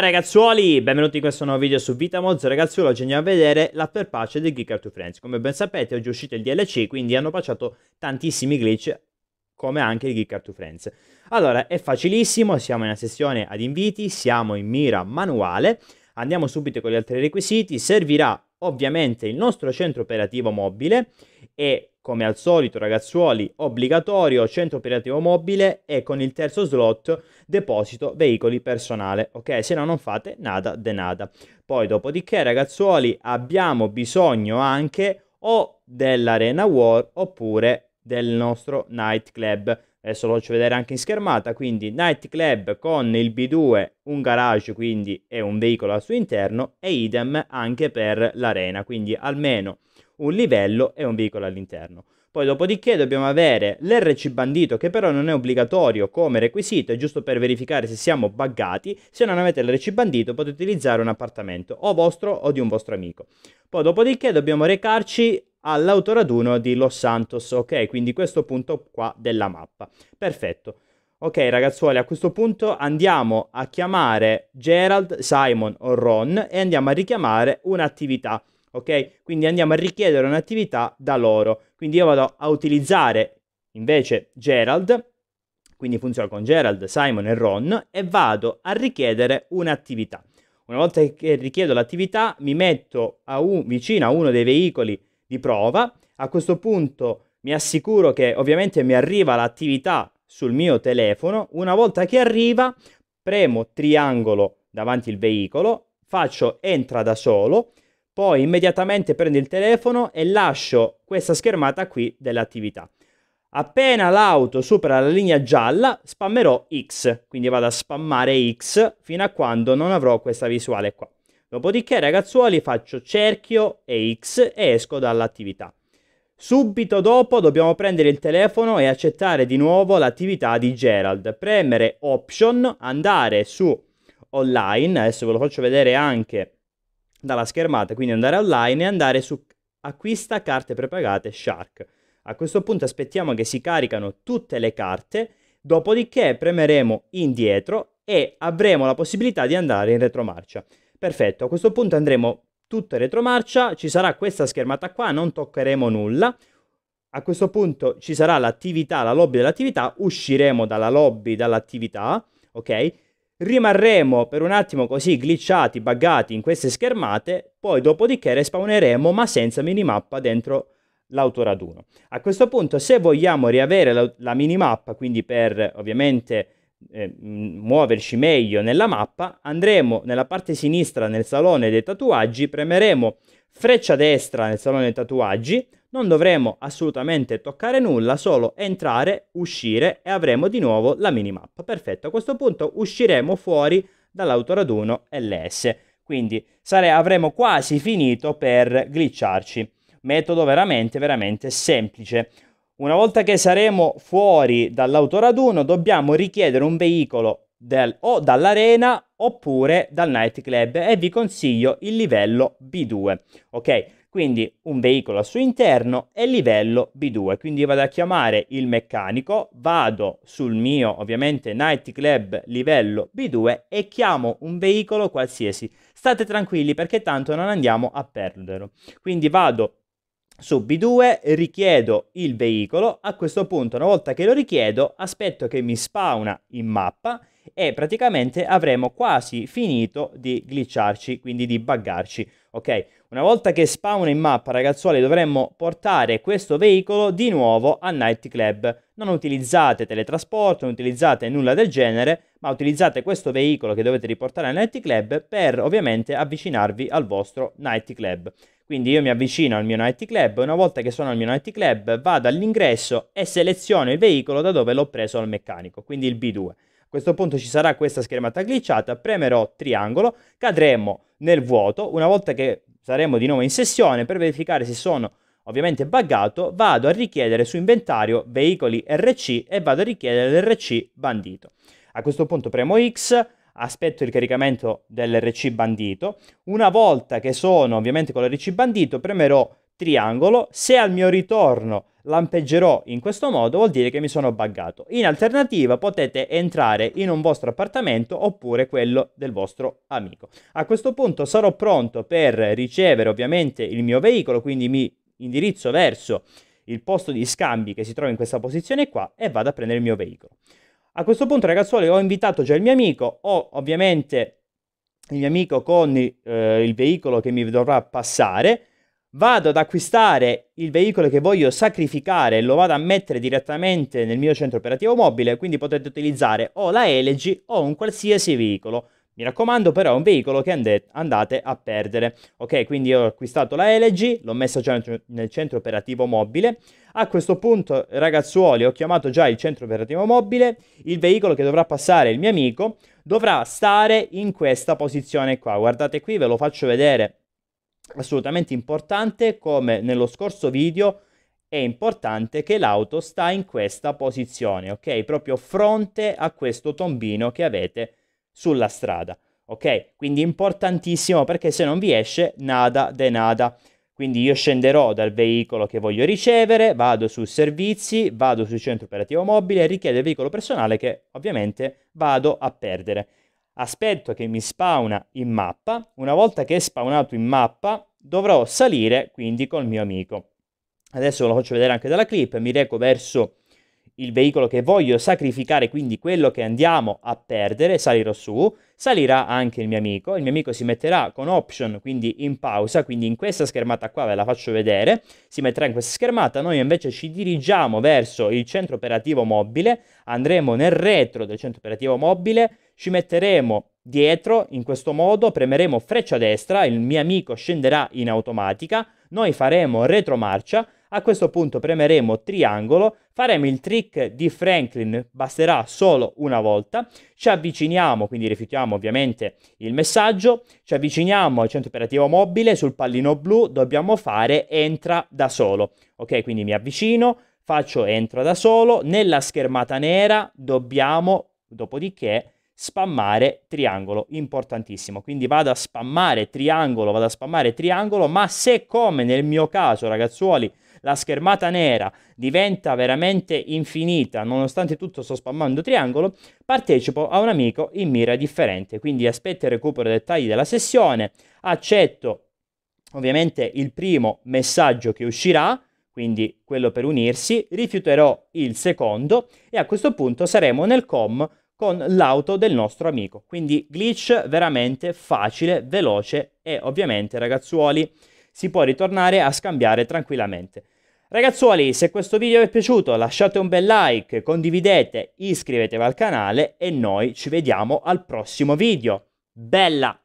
ragazzuoli, benvenuti in questo nuovo video su Vitamozzo Ragazzuoli, oggi andiamo a vedere l'after patch di Geek 2 Friends Come ben sapete oggi è uscito il DLC, quindi hanno patchato tantissimi glitch come anche il Geek 2 Friends Allora, è facilissimo, siamo in una sessione ad inviti, siamo in mira manuale Andiamo subito con gli altri requisiti, servirà ovviamente il nostro centro operativo mobile e come al solito ragazzuoli, obbligatorio centro operativo mobile e con il terzo slot deposito veicoli personale, ok? Se no non fate nada de nada. Poi dopodiché ragazzuoli abbiamo bisogno anche o dell'Arena War oppure del nostro nightclub. Adesso lo faccio vedere anche in schermata, quindi nightclub con il B2, un garage quindi e un veicolo al suo interno e idem anche per l'arena, quindi almeno un livello e un veicolo all'interno. Poi dopodiché dobbiamo avere l'RC bandito che però non è obbligatorio come requisito, è giusto per verificare se siamo buggati, se non avete l'RC bandito potete utilizzare un appartamento o vostro o di un vostro amico. Poi dopodiché dobbiamo recarci all'autoraduno di Los Santos, ok? Quindi questo punto qua della mappa. Perfetto. Ok ragazzuoli, a questo punto andiamo a chiamare Gerald, Simon o Ron e andiamo a richiamare un'attività ok? Quindi andiamo a richiedere un'attività da loro. Quindi io vado a utilizzare invece Gerald, quindi funziona con Gerald, Simon e Ron, e vado a richiedere un'attività. Una volta che richiedo l'attività mi metto a un, vicino a uno dei veicoli di prova, a questo punto mi assicuro che ovviamente mi arriva l'attività sul mio telefono, una volta che arriva premo triangolo davanti il veicolo, faccio entra da solo poi immediatamente prendo il telefono e lascio questa schermata qui dell'attività. Appena l'auto supera la linea gialla, spammerò X, quindi vado a spammare X fino a quando non avrò questa visuale qua. Dopodiché, ragazzuoli, faccio cerchio e X e esco dall'attività. Subito dopo dobbiamo prendere il telefono e accettare di nuovo l'attività di Gerald. Premere Option, andare su Online, adesso ve lo faccio vedere anche dalla schermata, quindi andare online e andare su acquista carte prepagate Shark. A questo punto aspettiamo che si caricano tutte le carte, dopodiché premeremo indietro e avremo la possibilità di andare in retromarcia. Perfetto, a questo punto andremo tutto in retromarcia, ci sarà questa schermata qua, non toccheremo nulla. A questo punto ci sarà l'attività, la lobby dell'attività, usciremo dalla lobby, dall'attività, ok? rimarremo per un attimo così glitchati, buggati in queste schermate, poi dopodiché respawneremo ma senza minimappa dentro l'autoraduno. A questo punto se vogliamo riavere la, la minimappa, quindi per ovviamente eh, muoverci meglio nella mappa, andremo nella parte sinistra nel salone dei tatuaggi, premeremo freccia destra nel salone dei tatuaggi, non dovremo assolutamente toccare nulla, solo entrare, uscire e avremo di nuovo la minimap. Perfetto, a questo punto usciremo fuori dall'autoraduno LS, quindi sare- avremo quasi finito per glitcharci. Metodo veramente, veramente semplice. Una volta che saremo fuori dall'autoraduno dobbiamo richiedere un veicolo del, o dall'arena oppure dal nightclub e vi consiglio il livello B2, ok? Quindi un veicolo al suo interno e livello B2, quindi vado a chiamare il meccanico, vado sul mio ovviamente nightclub livello B2 e chiamo un veicolo qualsiasi. State tranquilli perché tanto non andiamo a perderlo. Quindi vado su B2 richiedo il veicolo, a questo punto una volta che lo richiedo aspetto che mi spawna in mappa e praticamente avremo quasi finito di glitcharci, quindi di buggarci, ok? Una volta che spawna in mappa ragazzuoli dovremmo portare questo veicolo di nuovo a Nightclub. Non utilizzate teletrasporto, non utilizzate nulla del genere, ma utilizzate questo veicolo che dovete riportare a Nightclub per ovviamente avvicinarvi al vostro Nightclub. Quindi io mi avvicino al mio Night Club, una volta che sono al mio Night Club vado all'ingresso e seleziono il veicolo da dove l'ho preso al meccanico, quindi il B2. A questo punto ci sarà questa schermata glitchata, premerò triangolo, cadremo nel vuoto, una volta che saremo di nuovo in sessione per verificare se sono ovviamente buggato, vado a richiedere su inventario veicoli RC e vado a richiedere l'RC bandito. A questo punto premo X, aspetto il caricamento dell'RC bandito. Una volta che sono ovviamente con l'RC bandito, premerò triangolo. Se al mio ritorno lampeggerò in questo modo, vuol dire che mi sono buggato. In alternativa potete entrare in un vostro appartamento oppure quello del vostro amico. A questo punto sarò pronto per ricevere ovviamente il mio veicolo, quindi mi indirizzo verso il posto di scambi che si trova in questa posizione qua e vado a prendere il mio veicolo. A questo punto ragazzuoli ho invitato già il mio amico, ho ovviamente il mio amico con eh, il veicolo che mi dovrà passare, vado ad acquistare il veicolo che voglio sacrificare e lo vado a mettere direttamente nel mio centro operativo mobile, quindi potete utilizzare o la Elegy o un qualsiasi veicolo. Mi raccomando però è un veicolo che andate a perdere. Ok, quindi ho acquistato la LG, l'ho messa già nel centro operativo mobile. A questo punto ragazzuoli ho chiamato già il centro operativo mobile, il veicolo che dovrà passare il mio amico dovrà stare in questa posizione qua. Guardate qui, ve lo faccio vedere, assolutamente importante come nello scorso video è importante che l'auto sta in questa posizione, ok? Proprio fronte a questo tombino che avete sulla strada. Ok? Quindi importantissimo perché se non vi esce nada de nada. Quindi io scenderò dal veicolo che voglio ricevere, vado su servizi, vado sul centro operativo mobile, richiedo il veicolo personale che ovviamente vado a perdere. Aspetto che mi spawna in mappa, una volta che è spawnato in mappa dovrò salire quindi col mio amico. Adesso lo faccio vedere anche dalla clip, mi reco verso il veicolo che voglio sacrificare, quindi quello che andiamo a perdere, salirò su, salirà anche il mio amico, il mio amico si metterà con option, quindi in pausa, quindi in questa schermata qua ve la faccio vedere, si metterà in questa schermata, noi invece ci dirigiamo verso il centro operativo mobile, andremo nel retro del centro operativo mobile, ci metteremo dietro in questo modo, premeremo freccia destra, il mio amico scenderà in automatica, noi faremo retromarcia, a questo punto premeremo triangolo, faremo il trick di Franklin, basterà solo una volta, ci avviciniamo, quindi rifiutiamo ovviamente il messaggio, ci avviciniamo al centro operativo mobile, sul pallino blu dobbiamo fare entra da solo. Ok, quindi mi avvicino, faccio entra da solo, nella schermata nera dobbiamo, dopodiché, spammare triangolo, importantissimo. Quindi vado a spammare triangolo, vado a spammare triangolo, ma se come nel mio caso, ragazzuoli, la schermata nera diventa veramente infinita, nonostante tutto sto spammando triangolo, partecipo a un amico in mira differente, quindi aspetto e recupero i dettagli della sessione, accetto ovviamente il primo messaggio che uscirà, quindi quello per unirsi, rifiuterò il secondo e a questo punto saremo nel com con l'auto del nostro amico. Quindi glitch veramente facile, veloce e ovviamente ragazzuoli si può ritornare a scambiare tranquillamente. Ragazzuoli, se questo video vi è piaciuto lasciate un bel like, condividete, iscrivetevi al canale e noi ci vediamo al prossimo video. Bella!